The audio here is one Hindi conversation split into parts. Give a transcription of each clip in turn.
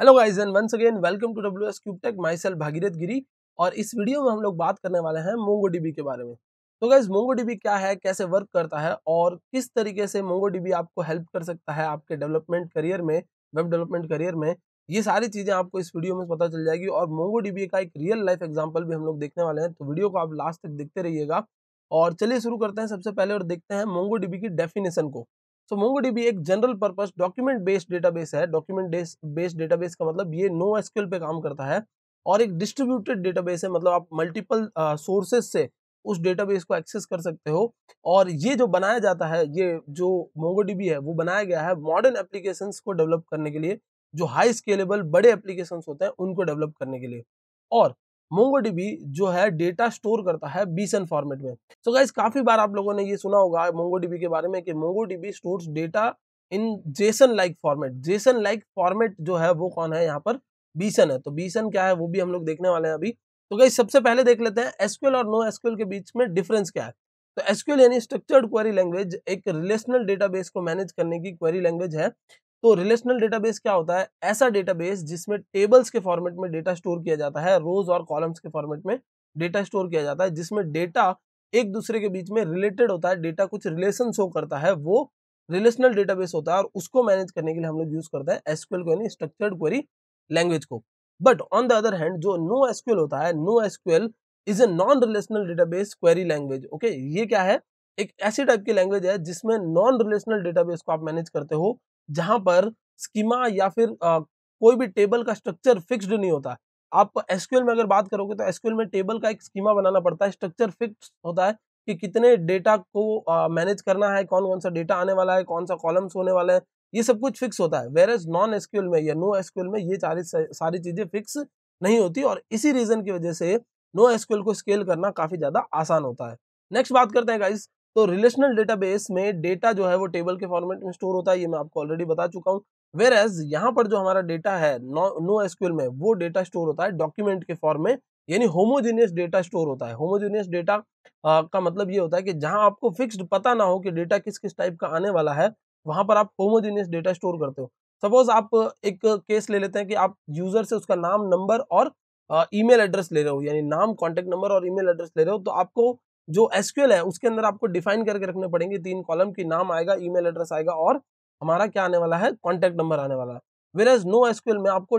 hello guys and once again welcome to W S cube tech myself Bhagirath Giri और इस वीडियो में हम लोग बात करने वाले हैं मोंगो डीबी के बारे में तो गाइज मोंगो डीबी क्या है कैसे वर्क करता है और किस तरीके से मोंगो डीबी आपको हेल्प कर सकता है आपके डेवलपमेंट करियर में वेब डेवलपमेंट करियर में ये सारी चीज़ें आपको इस वीडियो में पता चल जाएगी और मोंगो डीबी का एक रियल लाइफ एग्जाम्पल भी हम लोग देखने वाले हैं तो वीडियो को आप लास्ट तक देखते रहिएगा और चलिए शुरू करते हैं सबसे पहले और देखते हैं मोंगो डीबी की डेफिनेशन को सो मोंगोडीबी एक general purpose document based database है डॉक्यूमेंट बेस्ड डेटाबेस का मतलब ये नो एसक्यूएल पे काम करता है और एक डिस्ट्रीब्यूटेड डेटाबेस है मतलब आप मल्टीपल सोर्सेज से उस डेटाबेस को एक्सेस कर सकते हो और ये जो बनाया जाता है ये जो मोंगोडीबी है वो बनाया गया है मॉडर्न एप्लीकेशन को डेवलप करने के लिए जो हाई स्केलेबल बड़े एप्लीकेशन होते हैं उनको डेवलप करने के लिए और मोंगोडीबी जो है डेटा स्टोर करता है बीसन फॉर्मेट में सो so गाइज काफी बार आप लोगों ने ये सुना होगा मोंगोडीबी के बारे में कि MongoDB store data in JSON like format JSON like format जो है वो कौन है यहाँ पर बीसन है तो बीसन क्या है वो भी हम लोग देखने वाले हैं अभी तो गाइज सबसे पहले देख लेते हैं एसक्यूएल और नो एसक्यूएल के बीच में डिफरेंस क्या है तो एसक्यूएल यानी स्ट्रक्चर्ड क्वेरी लैंग्वेज एक रिलेशनल डेटाबेस को मैनेज करने की क्वेरी लैंग्वेज है तो रिलेशनल डेटाबेस क्या होता है ऐसा डेटाबेस जिसमें टेबल्स के फॉर्मेट में डेटा स्टोर किया जाता है रोज और कॉलम्स के फॉर्मेट में डेटा स्टोर किया जाता है जिसमें डेटा एक दूसरे के बीच में रिलेटेड होता है डेटा कुछ रिलेशन शो करता है वो रिलेशनल डेटाबेस होता है और उसको मैनेज करने के लिए हम लोग यूज करते हैं एसक्यूएल को यानी स्ट्रक्चर्ड क्वेरी लैंग्वेज को but on the other hand जो नो एसक्यूएल होता है no SQL is a non relational database query language okay ये क्या है एक ऐसी टाइप की लैंग्वेज है जिसमें नॉन रिलेशनल डेटाबेस को आप मैनेज करते हो जहां पर स्कीमा या फिर आ, कोई भी टेबल का स्ट्रक्चर फिक्स्ड नहीं होता आप एसक्यूएल में अगर बात करोगे तो एसक्यूएल में टेबल का एक स्कीमा बनाना पड़ता है स्ट्रक्चर फिक्स होता है कि कितने डेटा को मैनेज करना है कौन कौन सा डेटा आने वाला है कौन सा कॉलम्स होने वाला है ये सब कुछ फिक्स होता है वेर एज नॉन एसक्यूएल में या नो एसक्यूएल में ये सारी सारी चीजें फिक्स नहीं होती और इसी रीजन की वजह से नो एसक्यूएल को स्केल करना काफी ज्यादा आसान होता है नेक्स्ट बात करते हैं गाइस तो रिलेशनल डेटाबेस में डेटा जो है वो टेबल के फॉर्मेट में स्टोर होता है ये मैं आपको ऑलरेडी बता चुका हूँ वेर एज यहाँ पर जो हमारा डेटा है नो एसक्यूएल में वो डेटा स्टोर होता है डॉक्यूमेंट के फॉर्म में यानी होमोजेनियस डेटा स्टोर होता है होमोजेनियस डेटा का मतलब ये होता है कि जहाँ आपको फिक्स्ड पता ना हो कि डेटा किस किस टाइप का आने वाला है वहाँ पर आप होमोजेनियस डेटा स्टोर करते हो सपोज आप एक केस ले लेते हैं कि आप यूजर से उसका नाम नंबर और ईमेल एड्रेस ले रहे हो यानी नाम कॉन्टेक्ट नंबर और ईमेल एड्रेस ले रहे हो तो आपको जो एसक्यूएल है उसके अंदर आपको डिफाइन करके रखने पड़ेंगे तीन कॉलम की नाम आएगा ईमेल एड्रेस आएगा और हमारा क्या आने वाला है कॉन्टैक्ट नंबर आने वाला है वेर एज नो एसक्यूएल में आपको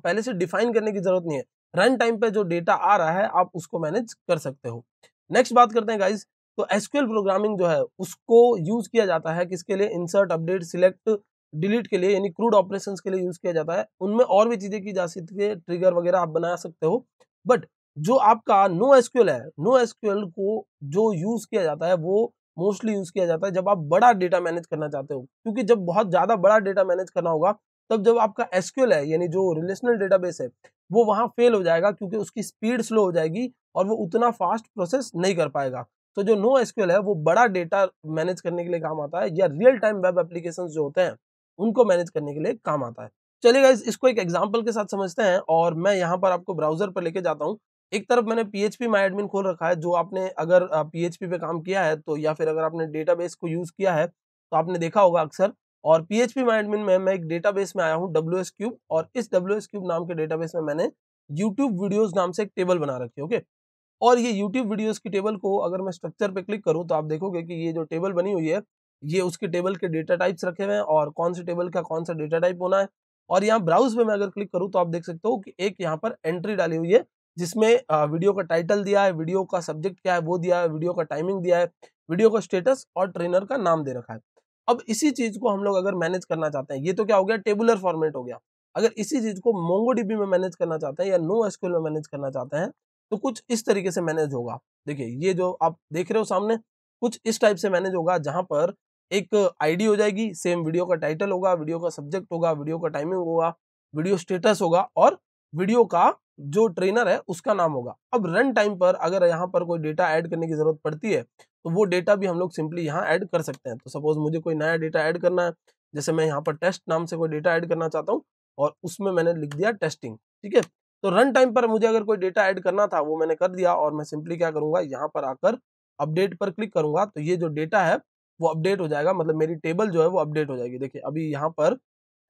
पहले से डिफाइन करने की जरूरत नहीं है रन टाइम पे जो डेटा आ रहा है आप उसको मैनेज कर सकते हो नेक्स्ट बात करते हैं गाइज तो एसक्यूएल प्रोग्रामिंग जो है उसको यूज किया जाता है किसके लिए इंसर्ट अपडेट सिलेक्ट डिलीट के लिए यानी क्रूड ऑपरेशंस के लिए यूज किया जाता है उनमें और भी चीजें की जा सकती है ट्रिगर वगैरह आप बना सकते हो बट जो आपका नो एसक्यूएल है नो एसक्यूएल को जो यूज किया जाता है वो मोस्टली यूज किया जाता है जब आप बड़ा डेटा मैनेज करना चाहते हो क्योंकि जब बहुत ज्यादा बड़ा डेटा मैनेज करना होगा तब जब आपका एसक्यूएल है यानी जो रिलेशनल डेटाबेस है वो वहाँ फेल हो जाएगा क्योंकि उसकी स्पीड स्लो हो जाएगी और वो उतना फास्ट प्रोसेस नहीं कर पाएगा तो जो नो एसक्यूएल है वो बड़ा डेटा मैनेज करने के लिए काम आता है या रियल टाइम वेब एप्लीकेशन जो होते हैं उनको मैनेज करने के लिए काम आता है चलिए इसको एक एग्जाम्पल के साथ समझते हैं और मैं यहाँ पर आपको ब्राउजर पर लेके जाता हूँ एक तरफ मैंने पीएचपी माई एडमिन खोल रखा है जो आपने अगर पीएचपी पे काम किया है तो या फिर अगर आपने डेटाबेस को यूज किया है तो आपने देखा होगा अक्सर और पीएचपी माई एडमिन में मैं एक डेटाबेस में आया हूँ डब्ल्यू एस क्यूब और इस डब्ल्यू एस क्यूब नाम के डेटाबेस में मैंने यूट्यूब वीडियोज नाम से एक टेबल बना रखी है ओके और ये यूट्यूब वीडियोज की टेबल को अगर मैं स्ट्रक्चर पे क्लिक करूँ तो आप देखोगे कि ये जो टेबल बनी हुई है ये उसके टेबल के डेटा टाइप्स रखे हुए हैं और कौन से टेबल का कौन सा डेटा टाइप होना है और यहाँ ब्राउज पे मैं अगर क्लिक करूँ तो आप देख सकते हो कि एक यहाँ पर एंट्री डाली हुई है जिसमें वीडियो का टाइटल दिया है वीडियो का सब्जेक्ट क्या है वो दिया है वीडियो का टाइमिंग दिया है वीडियो का स्टेटस और ट्रेनर का नाम दे रखा है अब इसी चीज को हम लोग अगर मैनेज करना चाहते हैं ये तो क्या हो गया टेबुलर फॉर्मेट हो गया अगर इसी चीज को मोंगोडीबी में मैनेज करना चाहते हैं या नो एसक्यूल में मैनेज करना चाहते हैं तो कुछ इस तरीके से मैनेज होगा देखिए ये जो आप देख रहे हो सामने कुछ इस टाइप से मैनेज होगा जहां पर एक आईडी हो जाएगी सेम वीडियो का टाइटल होगा वीडियो का सब्जेक्ट होगा वीडियो का टाइमिंग होगा वीडियो स्टेटस होगा और वीडियो का जो ट्रेनर है उसका नाम होगा अब रन टाइम पर अगर यहाँ पर कोई डेटा ऐड करने की जरूरत पड़ती है तो वो डेटा भी हम लोग सिंपली यहाँ ऐड कर सकते हैं तो सपोज मुझे कोई नया डेटा ऐड करना है जैसे मैं यहाँ पर टेस्ट नाम से कोई डेटा ऐड करना चाहता हूँ और उसमें मैंने लिख दिया टेस्टिंग ठीक है तो रन टाइम पर मुझे अगर कोई डेटा ऐड करना था वो मैंने कर दिया और मैं सिंपली क्या करूंगा यहाँ पर आकर अपडेट पर क्लिक करूंगा तो ये जो डेटा है वो अपडेट हो जाएगा मतलब मेरी टेबल जो है वो अपडेट हो जाएगी देखिए अभी यहाँ पर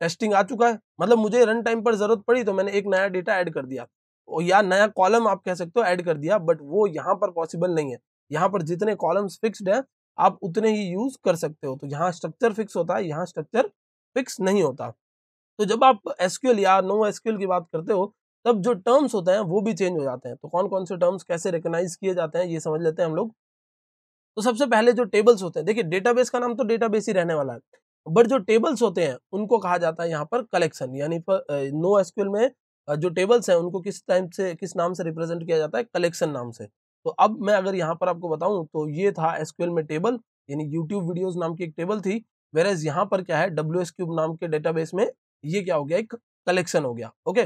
टेस्टिंग आ चुका है मतलब मुझे रन टाइम पर जरूरत पड़ी तो मैंने एक नया डेटा ऐड कर दिया और या नया कॉलम आप कह सकते हो ऐड कर दिया बट वो यहाँ पर पॉसिबल नहीं है यहाँ पर जितने कॉलम्स फिक्सड हैं आप उतने ही यूज कर सकते हो तो यहाँ स्ट्रक्चर फिक्स होता है यहाँ स्ट्रक्चर फिक्स नहीं होता तो जब आप एसक्यूएल या नो एसक्यूएल की बात करते हो तब जो टर्म्स होते हैं वो भी चेंज हो जाते हैं तो कौन कौन से टर्म्स कैसे रिकोगनाइज किए जाते हैं ये समझ लेते हैं हम लोग तो सबसे पहले जो टेबल्स होते हैं देखिए डेटाबेस का नाम तो डेटाबेस ही रहने वाला है बट जो टेबल्स होते हैं उनको कहा जाता है यहाँ पर कलेक्शन यानी नो एसक्यूएल में जो टेबल्स हैं उनको किस टाइम से किस नाम से रिप्रेजेंट किया जाता है कलेक्शन नाम से तो अब मैं अगर यहाँ पर आपको बताऊँ तो ये था एसक्यूएल में टेबल यानी यूट्यूब वीडियोज नाम की एक टेबल थी वेरेज यहाँ पर क्या है डब्ल्यू एस क्यूब नाम के डेटाबेस में ये क्या हो गया एक कलेक्शन हो गया ओके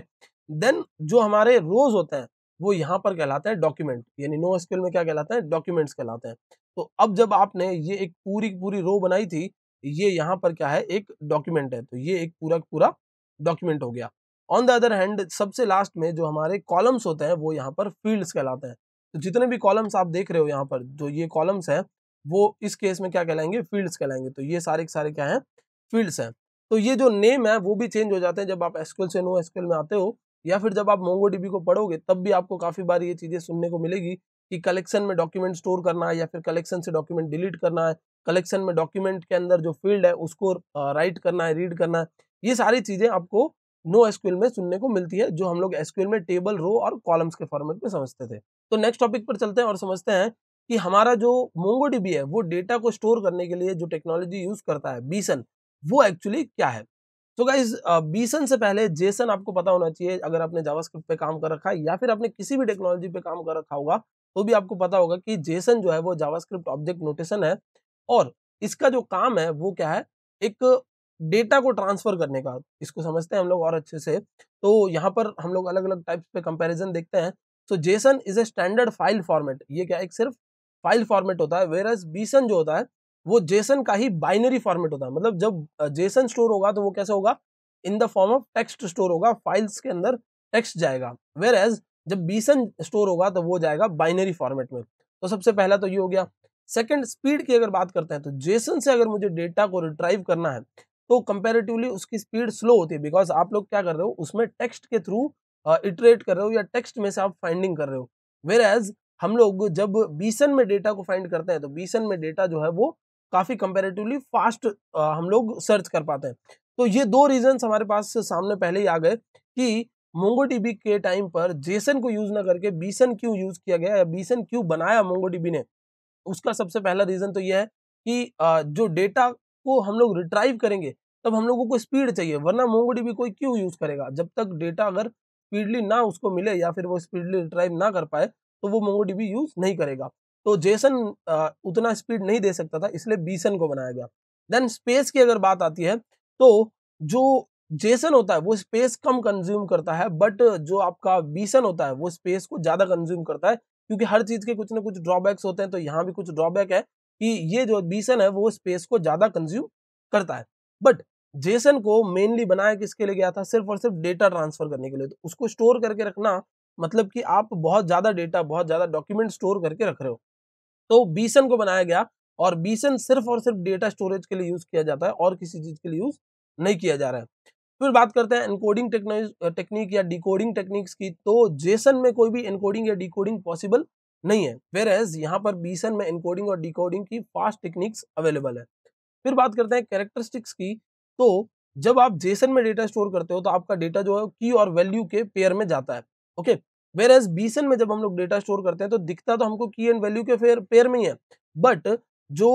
देन जो हमारे रोज होते हैं वो यहाँ पर कहलाते हैं डॉक्यूमेंट यानी नो एसक्यूएल में क्या कहलाते हैं डॉक्यूमेंट्स कहलाते हैं तो अब जब आपने ये एक पूरी पूरी रो बनाई थी ये यहाँ पर क्या है एक डॉक्यूमेंट है तो ये एक पूरा पूरा डॉक्यूमेंट हो गया ऑन द अदर हैंड सबसे लास्ट में जो हमारे कॉलम्स होते हैं वो यहाँ पर फील्ड्स कहलाते हैं तो जितने भी कॉलम्स आप देख रहे हो यहाँ पर जो ये कॉलम्स हैं वो इस केस में क्या कहलाएंगे फील्ड्स कहलाएंगे तो ये सारे के सारे क्या हैं फील्ड्स हैं तो ये जो नेम है वो भी चेंज हो जाते हैं जब आप एसक्यूएल से नो एसक्यूएल में आते हो या फिर जब आप मोंगो को पढ़ोगे तब भी आपको काफ़ी बार ये चीज़ें सुनने को मिलेगी कि कलेक्शन में डॉक्यूमेंट स्टोर करना है या फिर कलेक्शन से डॉक्यूमेंट डिलीट करना है कलेक्शन में डॉक्यूमेंट के अंदर जो फील्ड है उसको राइट करना है रीड करना है ये सारी चीज़ें आपको नो एसक्यूएल में सुनने को मिलती है जो हम लोग एसक्यूएल में टेबल रो और कॉलम्स के फॉर्मेट में समझते थे तो नेक्स्ट टॉपिक पर चलते हैं और समझते हैं कि हमारा जो मोंगोडीबी है वो डेटा को स्टोर करने के लिए जो टेक्नोलॉजी यूज करता है बीसन वो एक्चुअली क्या है तो गाइज बीसन से पहले जेसन आपको पता होना चाहिए अगर आपने जावास्क्रिप्ट पे काम कर रखा है या फिर आपने किसी भी टेक्नोलॉजी पे काम कर रखा होगा तो भी आपको पता होगा कि जेसन जो है वो जावास्क्रिप्ट ऑब्जेक्ट नोटेशन है और इसका जो काम है वो क्या है एक डेटा को ट्रांसफर करने का इसको समझते हैं हम लोग और अच्छे से तो यहाँ पर हम लोग अलग अलग टाइप्स पे कंपैरिजन देखते हैं सो तो JSON is a standard file format ये क्या एक सिर्फ फाइल फॉर्मेट होता है वेर एस बीसन जो होता है वो जेसन का ही बाइनरी फॉर्मेट होता है मतलब जब जेसन स्टोर होगा तो वो कैसे होगा in the form of text store होगा फाइल्स के अंदर टेक्स्ट जाएगा वेर एज जब बीसन स्टोर होगा तो वो जाएगा बाइनरी फॉर्मेट में तो सबसे पहला तो ये हो गया सेकंड स्पीड की अगर बात करते हैं तो जेसन से अगर मुझे डेटा को रिट्राइव करना है तो कंपेरेटिवली उसकी स्पीड स्लो होती है बिकॉज आप लोग क्या कर रहे हो उसमें टेक्स्ट के थ्रू इटरेट कर रहे हो या टेक्स्ट में से आप फाइंडिंग कर रहे हो वेर एज हम लोग जब बीसन में डेटा को फाइंड करते हैं तो बीसन में डेटा जो है वो काफ़ी कंपेरेटिवली फास्ट हम लोग सर्च कर पाते हैं तो ये दो रीजन्स हमारे पास सामने पहले ही आ गए कि मोंगोडीबी के टाइम पर जेसन को यूज ना करके बीसन क्यों यूज किया गया या बीसन क्यों बनाया टीबी ने उसका सबसे पहला रीजन तो यह है कि जो डेटा को हम लोग रिट्राइव करेंगे तब हम लोगों को स्पीड चाहिए वरना मोंगोडीबी कोई क्यों यूज करेगा जब तक डेटा अगर स्पीडली ना उसको मिले या फिर वो स्पीडली रिट्राइव ना कर पाए तो वो टीबी यूज नहीं करेगा तो जेसन उतना स्पीड नहीं दे सकता था इसलिए बीसन को बनाया गया देन स्पेस की अगर बात आती है तो जो जेसन होता है वो स्पेस कम कंज्यूम करता है बट जो आपका बीसन होता है वो स्पेस को ज्यादा कंज्यूम करता है क्योंकि हर चीज के कुछ ना कुछ ड्रॉबैक्स होते हैं तो यहाँ भी कुछ ड्रॉबैक है कि ये जो बीसन है वो स्पेस को ज्यादा कंज्यूम करता है बट जेसन को मेनली बनाया किसके लिए गया था सिर्फ और सिर्फ डेटा ट्रांसफर करने के लिए तो उसको स्टोर करके रखना मतलब कि आप बहुत ज्यादा डेटा बहुत ज्यादा डॉक्यूमेंट स्टोर करके रख रहे हो तो बीसन को बनाया गया और बीसन सिर्फ और सिर्फ डेटा स्टोरेज के लिए यूज किया जाता है और किसी चीज के लिए यूज नहीं किया जा रहा है फिर बात करते हैं एनकोडिंग टेक्निक या डिकोडिंग टेक्निक्स की तो जेसन में कोई भी एनकोडिंग या डिकोडिंग पॉसिबल नहीं है वेर एज यहाँ पर बीसन में एनकोडिंग और डिकोडिंग की फास्ट टेक्निक्स अवेलेबल है फिर बात करते हैं कैरेक्टरिस्टिक्स की तो जब आप जेसन में डेटा स्टोर करते हो तो आपका डेटा जो है की और वैल्यू के पेयर में जाता है ओके वेर एज बीसन में जब हम लोग डेटा स्टोर करते हैं तो दिखता तो हमको की एंड वैल्यू के फेयर पेयर में ही है बट जो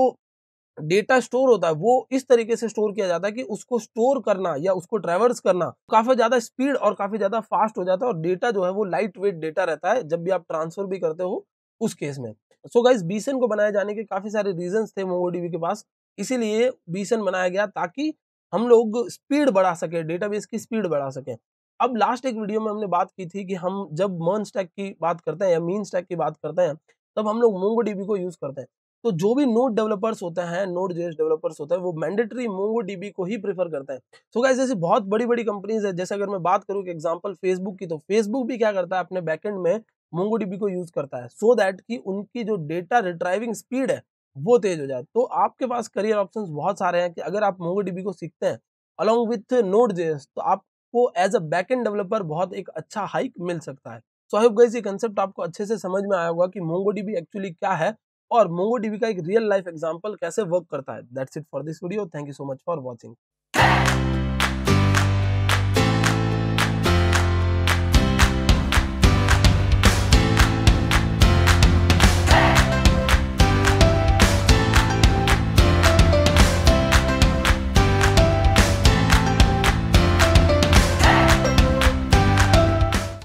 डेटा स्टोर होता है वो इस तरीके से स्टोर किया जाता है कि उसको स्टोर करना या उसको ट्रेवर्स करना काफी ज्यादा स्पीड और काफी ज्यादा फास्ट हो जाता है और डेटा जो है वो लाइट वेट डेटा रहता है जब भी आप ट्रांसफर भी करते हो उस केस में सो गाइज बीसन को बनाए जाने के काफी सारे रीजन थे मोगोडीबी के पास इसीलिए बीसन बनाया गया ताकि हम लोग स्पीड बढ़ा सके डेटाबेस की स्पीड बढ़ा सकें अब लास्ट एक वीडियो में हमने बात की थी कि हम जब मर्न स्टैक की बात करते हैं या मीन स्टैक की बात करते हैं तब हम लोग मोंगो डीबी को यूज करते हैं तो जो भी नोट डेवलपर्स होते हैं नोट जेस डेवलपर्स होते हैं वो मैंडेटरी मोंगो डीबी को ही प्रेफर करते हैं सो so जैसे ऐसी बहुत बड़ी बड़ी कंपनीज है जैसे अगर मैं बात करूँ एग्जाम्पल फेसबुक की तो फेसबुक भी क्या करता है अपने बैकेंड में मोंगो डीबी को यूज करता है सो so दैट कि उनकी जो डेटा रिट्राइविंग स्पीड है वो तेज हो जाए तो आपके पास करियर ऑप्शन बहुत सारे हैं कि अगर आप मोंगो डीबी को सीखते हैं अलॉन्ग विथ नोड जेस तो आपको as a back end developer बहुत एक अच्छा हाइक मिल सकता है सो आई होप गाइस ये कंसेप्ट आपको अच्छे से समझ में आया होगा कि मोंगो डीबी एक्चुअली क्या है और मोंगोडीबी का एक रियल लाइफ एग्जाम्पल कैसे वर्क करता है that's it for this video thank you so much for watching